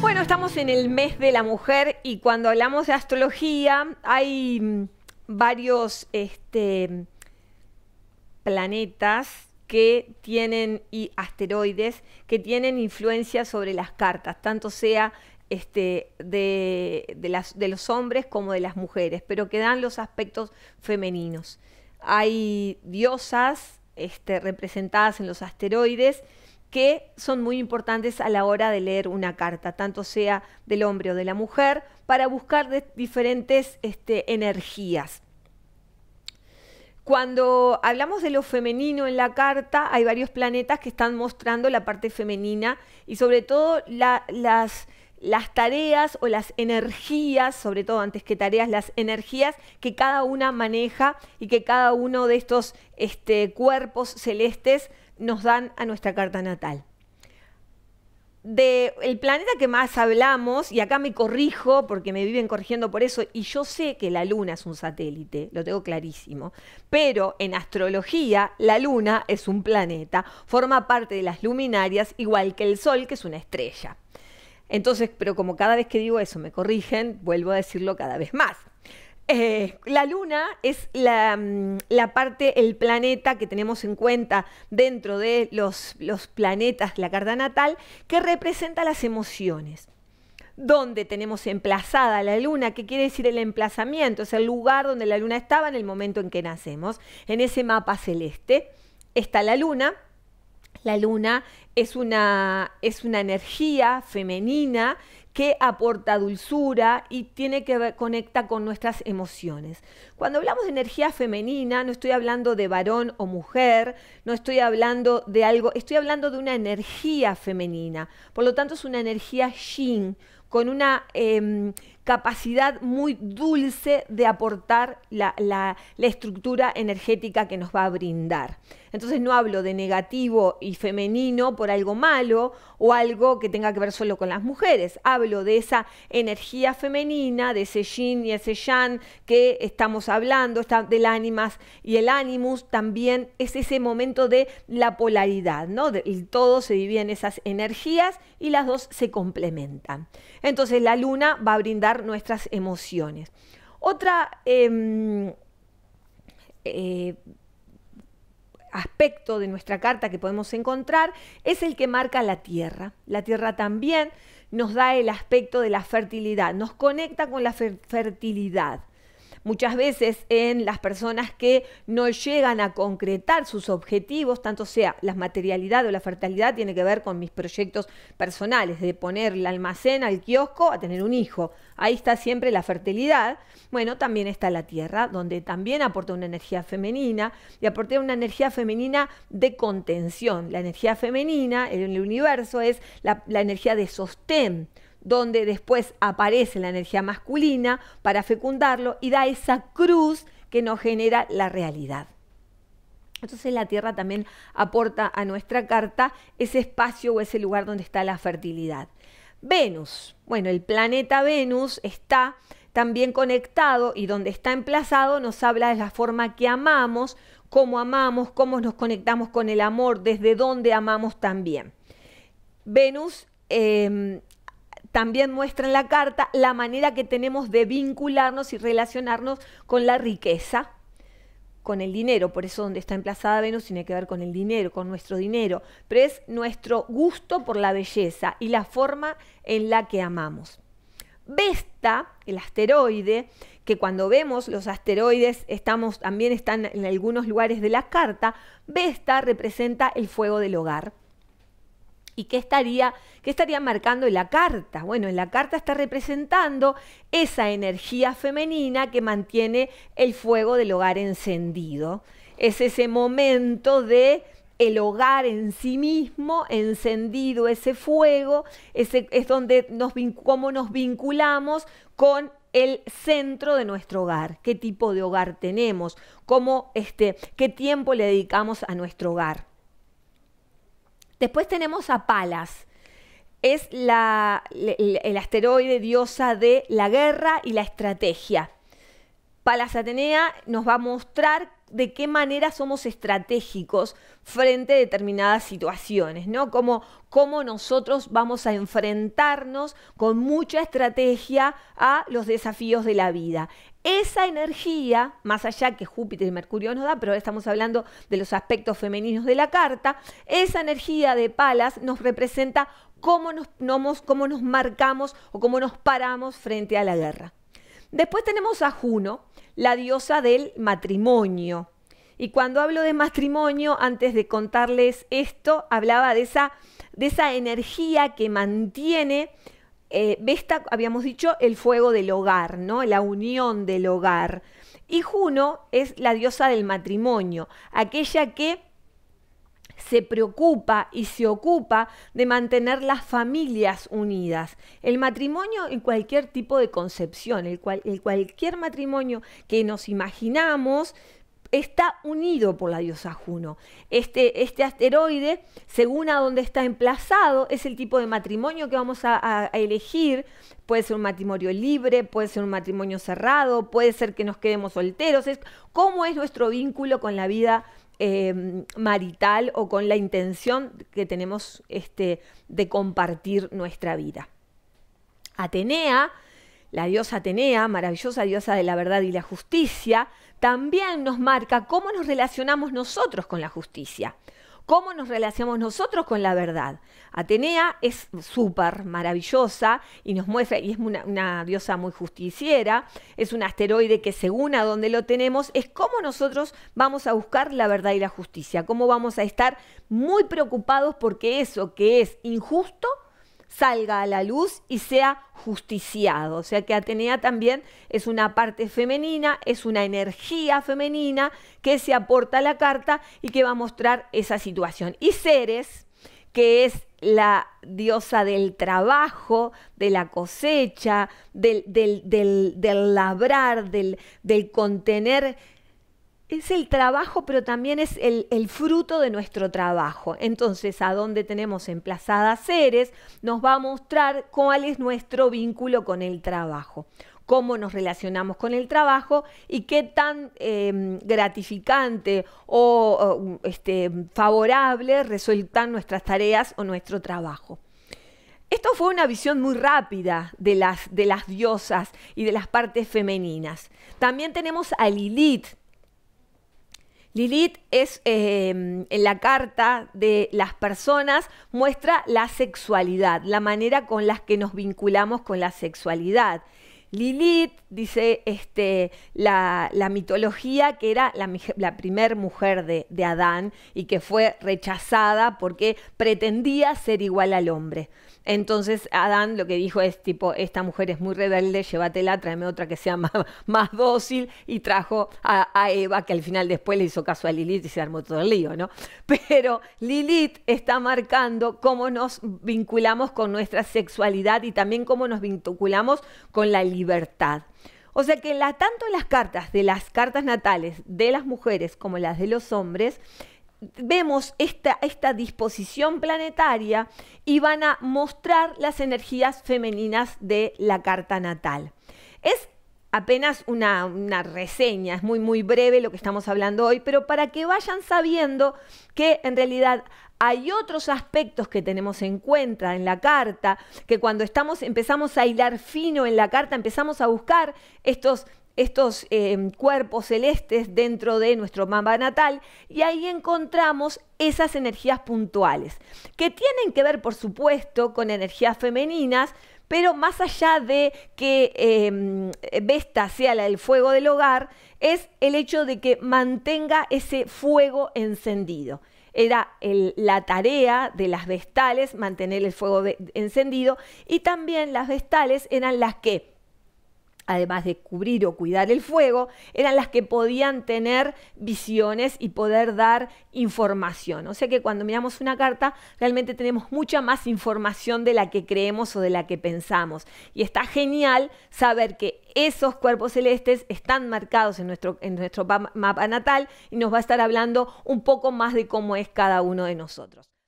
Bueno, estamos en el mes de la mujer y cuando hablamos de astrología hay mm, varios este, planetas que tienen y asteroides que tienen influencia sobre las cartas, tanto sea este, de, los hombres como de las mujeres, pero que dan los aspectos femeninos. Hay diosas este, representadas en los asteroides que son muy importantes a la hora de leer una carta, tanto sea del hombre o de la mujer, para buscar diferentes este, energías. Cuando hablamos de lo femenino en la carta, hay varios planetas que están mostrando la parte femenina y sobre todo las, las tareas o las energías, sobre todo antes que tareas, las energías que cada una maneja y que cada uno de estos este, cuerpos celestes nos dan a nuestra carta natal. De el planeta que más hablamos, y acá me corrijo porque me viven corrigiendo por eso, y yo sé que la Luna es un satélite, lo tengo clarísimo, pero en astrología la Luna es un planeta, forma parte de las luminarias, igual que el Sol, que es una estrella. Entonces, pero como cada vez que digo eso me corrigen, vuelvo a decirlo cada vez más. Eh, la luna es mm, la, parte, el planeta que tenemos en cuenta dentro de los, planetas, la carta natal, que representa las emociones donde tenemos emplazada la luna, ¿Qué quiere decir el emplazamiento, es el lugar donde la luna estaba en el momento en que nacemos. En ese mapa celeste está la luna. La luna es una, es una energía femenina que aporta dulzura y tiene que ver, conecta con nuestras emociones. Cuando hablamos de energía femenina, no estoy hablando de varón o mujer, no estoy hablando de algo, estoy hablando de una energía femenina. Por lo tanto, es una energía yin, con una em, capacidad muy dulce de aportar la, estructura energética que nos va a brindar. Entonces no hablo de negativo y femenino por algo malo o algo que tenga que ver solo con las mujeres. Hablo de esa energía femenina, de ese yin y ese yang que estamos hablando, está del ánimas y el ánimus también es ese momento de la polaridad, ¿no? todo se divide en esas energías y las dos se complementan. Entonces la luna va a brindar nuestras emociones. Otra em, eh, aspecto de nuestra carta que podemos encontrar es el que marca la tierra. La tierra también nos da el aspecto de la fertilidad, nos conecta con la fertilidad muchas veces en las personas que no llegan a concretar sus objetivos, tanto sea la materialidad o la fertilidad, tiene que ver con mis proyectos personales, de poner el almacén al kiosco a tener un hijo. Ahí está siempre la fertilidad. Bueno, también está la tierra, donde también aporta una energía femenina y aporta una energía femenina de contención. La energía femenina en el universo es la, la energía de sostén donde después aparece la energía masculina para fecundarlo y da esa cruz que nos genera la realidad. Entonces la tierra también aporta a nuestra carta ese espacio o ese lugar donde está la fertilidad. Venus, bueno, el planeta Venus está también conectado y donde está emplazado nos habla de la forma que amamos, cómo amamos, cómo nos conectamos con el amor, desde dónde amamos también. Venus em, también muestra en la carta la manera que tenemos de vincularnos y relacionarnos con la riqueza, con el dinero. Por eso donde está emplazada Venus tiene que ver con el dinero, con nuestro dinero. Pero es nuestro gusto por la belleza y la forma en la que amamos. Vesta, el asteroide, que cuando vemos los asteroides estamos, también están en algunos lugares de la carta, Vesta representa el fuego del hogar ¿Y qué estaría, qué estaría marcando en la carta? Bueno, en la carta está representando esa energía femenina que mantiene el fuego del hogar encendido. Es ese momento de el hogar en sí mismo, encendido ese fuego, ese, es donde nos, cómo nos vinculamos con el centro de nuestro hogar, qué tipo de hogar tenemos, cómo, este, qué tiempo le dedicamos a nuestro hogar. Después tenemos a Palas. Es el, asteroide diosa de la guerra y la estrategia. Palas Atenea nos va a mostrar de qué manera somos estratégicos frente a determinadas situaciones, ¿no? cómo nosotros vamos a enfrentarnos con mucha estrategia a los desafíos de la vida. Esa energía, más allá que Júpiter y Mercurio nos da, pero estamos hablando de los aspectos femeninos de la carta, esa energía de Palas nos representa cómo nos, cómo nos marcamos o cómo nos paramos frente a la guerra. Después tenemos a Juno, la diosa del matrimonio. Y cuando hablo de matrimonio, antes de contarles esto, hablaba de esa, de esa energía que mantiene eh, Vesta, habíamos dicho, el fuego del hogar, ¿no? La unión del hogar. Y Juno es la diosa del matrimonio, aquella que se preocupa y se ocupa de mantener las familias unidas. El matrimonio en cualquier tipo de concepción, el cual, el cualquier matrimonio que nos imaginamos está unido por la diosa Juno. Este, este, asteroide, según a dónde está emplazado, es el tipo de matrimonio que vamos a, elegir. Puede ser un matrimonio libre, puede ser un matrimonio cerrado, puede ser que nos quedemos solteros. Es, ¿Cómo es nuestro vínculo con la vida eh, marital o con la intención que tenemos este, de compartir nuestra vida? Atenea, la diosa Atenea, maravillosa diosa de la verdad y la justicia, también nos marca cómo nos relacionamos nosotros con la justicia, cómo nos relacionamos nosotros con la verdad. Atenea es súper maravillosa y nos muestra, y es una, diosa muy justiciera, es un asteroide que según a donde lo tenemos, es cómo nosotros vamos a buscar la verdad y la justicia, cómo vamos a estar muy preocupados porque eso que es injusto salga a la luz y sea justiciado. O sea que Atenea también es una parte femenina, es una energía femenina que se aporta a la carta y que va a mostrar esa situación. Y Ceres, que es la diosa del trabajo, de la cosecha, del, del, del, labrar, del, del contener es el trabajo, pero también es el, fruto de nuestro trabajo. Entonces, a dónde tenemos emplazadas seres, nos va a mostrar cuál es nuestro vínculo con el trabajo, cómo nos relacionamos con el trabajo y qué tan em, gratificante o, este, favorable resultan nuestras tareas o nuestro trabajo. Esto fue una visión muy rápida de las, de las diosas y de las partes femeninas. También tenemos a Lilith, Lilith es em, en la carta de las personas, muestra la sexualidad, la manera con la que nos vinculamos con la sexualidad. Lilith, dice este, la, mitología, que era la, primer mujer de, Adán y que fue rechazada porque pretendía ser igual al hombre. Entonces Adán lo que dijo es tipo, esta mujer es muy rebelde, llévatela, tráeme otra que sea más, dócil y trajo a, Eva que al final después le hizo caso a Lilith y se armó todo el lío, ¿no? Pero Lilith está marcando cómo nos vinculamos con nuestra sexualidad y también cómo nos vinculamos con la libertad libertad. O sea que la, tanto en las cartas de las cartas natales de las mujeres como las de los hombres, vemos esta, esta disposición planetaria y van a mostrar las energías femeninas de la carta natal. Es apenas una, una, reseña, es muy muy breve lo que estamos hablando hoy, pero para que vayan sabiendo que en realidad hay otros aspectos que tenemos en cuenta en la carta, que cuando estamos, empezamos a hilar fino en la carta, empezamos a buscar estos estos em, cuerpos celestes dentro de nuestro mamba natal y ahí encontramos esas energías puntuales, que tienen que ver, por supuesto, con energías femeninas, pero más allá de que em, Vesta sea la del fuego del hogar, es el hecho de que mantenga ese fuego encendido era la tarea de las vestales mantener el fuego encendido y también las vestales eran las que además de cubrir o cuidar el fuego, eran las que podían tener visiones y poder dar información. O sea que cuando miramos una carta, realmente tenemos mucha más información de la que creemos o de la que pensamos. Y está genial saber que esos cuerpos celestes están marcados en nuestro, mapa natal y nos va a estar hablando un poco más de cómo es cada uno de nosotros.